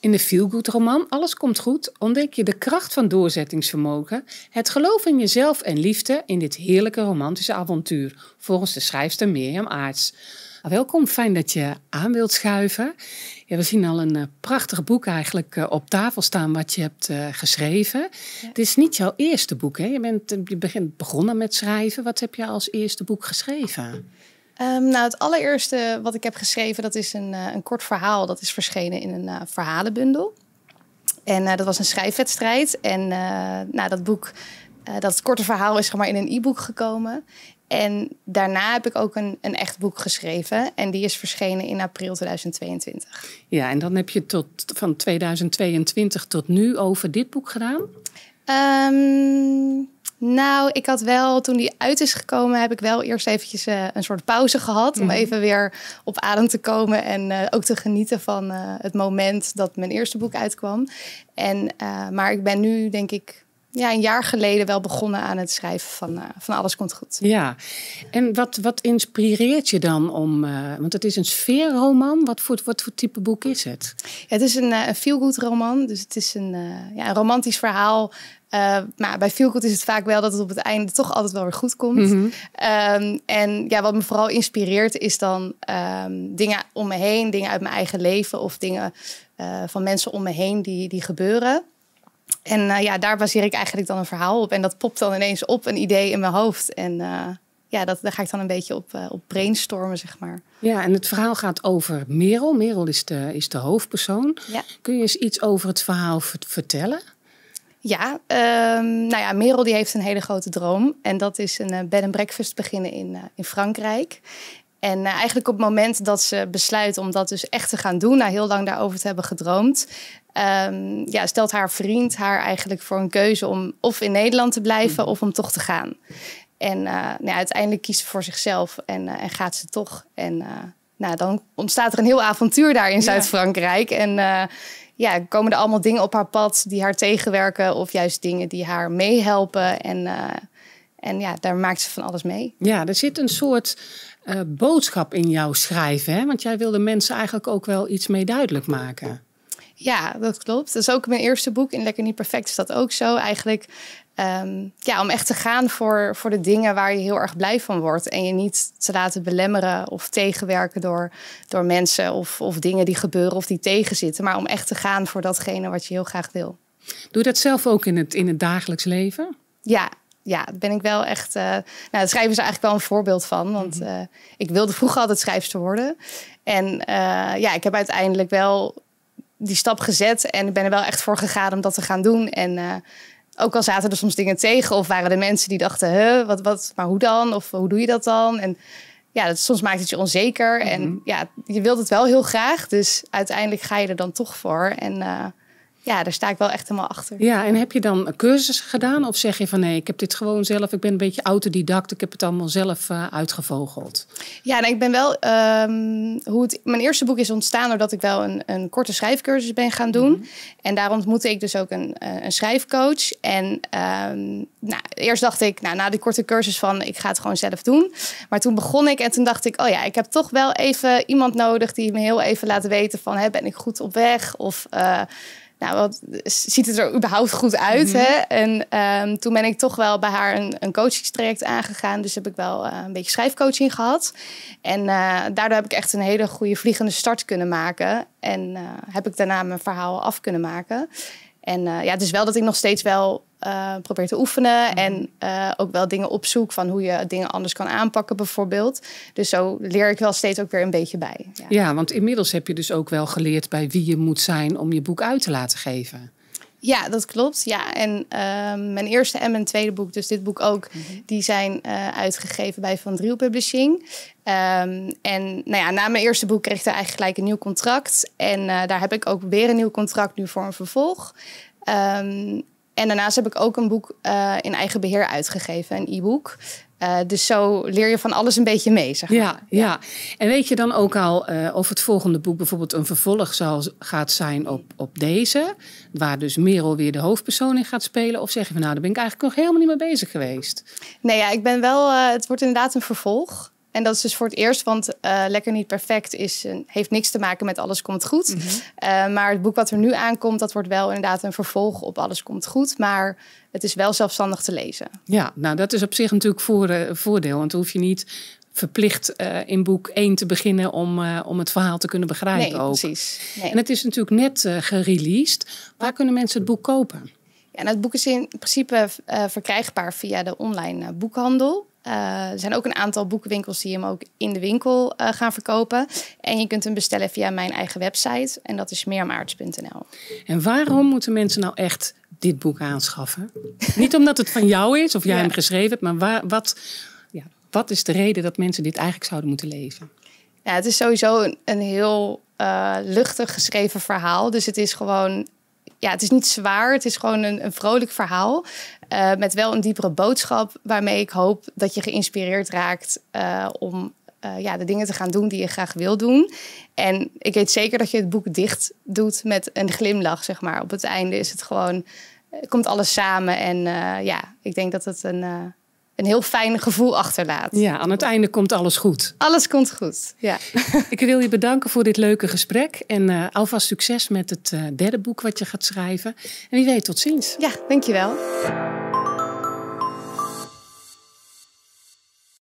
In de Feelgood roman Alles komt goed ontdek je de kracht van doorzettingsvermogen, het geloof in jezelf en liefde in dit heerlijke romantische avontuur, volgens de schrijfster Mirjam Aarts. Welkom, fijn dat je aan wilt schuiven. Ja, we zien al een uh, prachtig boek eigenlijk eh, op tafel staan wat je hebt eh, geschreven. Het is niet jouw eerste boek, hè? Je bent begint begonnen met schrijven. Wat heb je als eerste boek geschreven? Ehm, nou, het allereerste wat ik heb geschreven, dat is een, eh, een kort verhaal. Dat is verschenen in een eh, verhalenbundel. En eh, dat was een schrijfwedstrijd. En nou, dat boek, dat korte verhaal is zeg maar in een e-book gekomen. En daarna heb ik ook een, een echt boek geschreven. En die is verschenen in april 2022. Ja, en dan heb je tot, van 2022 tot nu over dit boek gedaan? Um... Nou, ik had wel, toen die uit is gekomen, heb ik wel eerst eventjes eh, een soort pauze gehad. Om mhm. even weer op adem te komen en eh, ook te genieten van eh, het moment dat mijn eerste boek uitkwam. En, maar ik ben nu, denk ik, ja, een jaar geleden wel begonnen aan het schrijven van, eh, van Alles Komt Goed. Ja, en wat, wat inspireert je dan om, eh, want het is een sfeerroman, wat voor, wat voor type boek is het? het is een, eh, een feel-good roman, dus het is een, ja, een romantisch verhaal maar bij Feelgood is het vaak wel dat het op het einde toch altijd wel weer goed komt. Mhm. Ehm, en ja, wat me vooral inspireert is dan ehm, dingen om me heen, dingen uit mijn eigen leven of dingen van mensen om me heen die, die gebeuren. En eh, ja, daar baseer ik eigenlijk dan een verhaal op. En dat popt dan ineens op, een idee in mijn hoofd. En eh, ja, dat, daar ga ik dan een beetje op, eh, op brainstormen, zeg maar. Ja, en het verhaal gaat over Merel. Merel is de, is de hoofdpersoon. Kun je eens iets over het verhaal vertellen? Ja, um, nou ja, Merel die heeft een hele grote droom. En dat is een bed and breakfast beginnen in, in Frankrijk. En eigenlijk op het moment dat ze besluit om dat dus echt te gaan doen, na heel lang daarover te hebben gedroomd, um, ja, stelt haar vriend haar eigenlijk voor een keuze om of in Nederland te blijven mhm. of om toch te gaan. En eh, nou ja, uiteindelijk kiest ze voor zichzelf en, eh, en gaat ze toch. En eh, nou, dan ontstaat er een heel avontuur daar in Zuid-Frankrijk. En ja, komen er allemaal dingen op haar pad die haar tegenwerken of juist dingen die haar meehelpen. En, en ja, daar maakt ze van alles mee. Ja, er zit een soort boodschap in jouw schrijven. Hè? Want jij wilde mensen eigenlijk ook wel iets mee duidelijk maken. Ja, dat klopt. Dat is ook mijn eerste boek. In Lekker Niet Perfect is dat ook zo. Eigenlijk ehm, ja, om echt te gaan voor, voor de dingen waar je heel erg blij van wordt. En je niet te laten belemmeren of tegenwerken door, door mensen of, of dingen die gebeuren of die tegenzitten. Maar om echt te gaan voor datgene wat je heel graag wil. Doe je dat zelf ook in het, in het dagelijks leven? Ja, ja, daar ben ik wel echt. Uh, nou, daar schrijven eigenlijk wel een voorbeeld van. Want mhm. eh, ik wilde vroeger altijd schrijfster worden. En eh, ja, ik heb uiteindelijk wel die stap gezet en ik ben er wel echt voor gegaan om dat te gaan doen. En eh, ook al zaten er soms dingen tegen of waren er mensen die dachten, huh, wat, wat, maar hoe dan? Of hoe doe je dat dan? En ja, dat, soms maakt het je onzeker. En mhm. ja, je wilt het wel heel graag, dus uiteindelijk ga je er dan toch voor. En eh, ja, daar sta ik wel echt helemaal achter. Ja, en heb je dan cursussen gedaan? Of zeg je van nee, ik heb dit gewoon zelf, ik ben een beetje autodidact, ik heb het allemaal zelf eh, uitgevogeld? Ja, nou, ik ben wel, ehm, hoe het, mijn eerste boek is ontstaan doordat ik wel een, een korte schrijfcursus ben gaan doen. Mhm. En daar ontmoette ik dus ook een, eh, een schrijfcoach. En ehm, nou, eerst dacht ik, nou, na die korte cursus van ik ga het gewoon zelf doen. Maar toen begon ik en toen dacht ik, oh ja, ik heb toch wel even iemand nodig die me heel even laat weten van hè, ben ik goed op weg? Of... Eh, nou, wat ziet het er überhaupt goed uit? Mhm. hè? En ehm, toen ben ik toch wel bij haar een, een coachingstraject aangegaan. Dus heb ik wel eh, een beetje schrijfcoaching gehad. En eh, daardoor heb ik echt een hele goede vliegende start kunnen maken. En eh, heb ik daarna mijn verhaal af kunnen maken. En eh, ja, het is wel dat ik nog steeds wel eh, probeer te oefenen. Mhm. En eh, ook wel dingen opzoek van hoe je dingen anders kan aanpakken, bijvoorbeeld. Dus zo leer ik wel steeds ook weer een beetje bij. Ja. ja, want inmiddels heb je dus ook wel geleerd bij wie je moet zijn om je boek uit te laten geven. Ja, dat klopt. Ja, en ehm, mijn eerste en mijn tweede boek, dus dit boek ook, mhm. die zijn eh, uitgegeven bij Van Driel Publishing. Ehm, en nou ja, na mijn eerste boek kreeg ik daar eigenlijk gelijk een nieuw contract. En eh, daar heb ik ook weer een nieuw contract nu voor een vervolg. Um, en daarnaast heb ik ook een boek eh, in eigen beheer uitgegeven, een e-book. Eh, dus zo leer je van alles een beetje mee. Zeg maar. ja, ja, en weet je dan ook al uh, of het volgende boek bijvoorbeeld een vervolg zal, gaat zijn op, op deze, waar dus Merel weer de hoofdpersoon in gaat spelen? Of zeg je van nou, daar ben ik eigenlijk nog helemaal niet mee bezig geweest? Nee, ja, ik ben wel, het wordt inderdaad een vervolg. En dat is dus voor het eerst, want eh, Lekker Niet Perfect is, heeft niks te maken met Alles Komt Goed. Mhm. Eh, maar het boek wat er nu aankomt, dat wordt wel inderdaad een vervolg op Alles Komt Goed. Maar het is wel zelfstandig te lezen. Ja, nou dat is op zich natuurlijk voor, eh, voordeel. Want dan hoef je niet verplicht in boek 1 te beginnen om, om het verhaal te kunnen begrijpen. Nee, precies. En het is natuurlijk net uh, gereleased. Waar kunnen mensen het boek kopen? Ja, nou, het boek is in principe verkrijgbaar via de online boekhandel. Eh, er zijn ook een aantal boekenwinkels die hem ook in de winkel eh, gaan verkopen. En je kunt hem bestellen via mijn eigen website. En dat is meermaarts.nl. En waarom moeten mensen nou echt dit boek aanschaffen? Niet omdat het van jou is of jij hem geschreven hebt, maar waar, wat, ja, wat is de reden dat mensen dit eigenlijk zouden moeten lezen? Ja, het is sowieso een, heel eh, luchtig geschreven verhaal. Dus het is gewoon ja, het is niet zwaar. Het is gewoon een, een vrolijk verhaal. Eh, met wel een diepere boodschap. Waarmee ik hoop dat je geïnspireerd raakt eh, om eh, ja, de dingen te gaan doen die je graag wil doen. En ik weet zeker dat je het boek dicht doet met een glimlach, zeg maar. Op het einde is het gewoon, komt alles samen. En ja, ik denk dat het een een heel fijn gevoel achterlaat. Ja, aan het einde komt alles goed. Alles komt goed, ja. Ik wil je bedanken voor dit leuke gesprek. En eh, alvast succes met het eh, derde boek wat je gaat schrijven. En wie weet, tot ziens. Ja, dankjewel.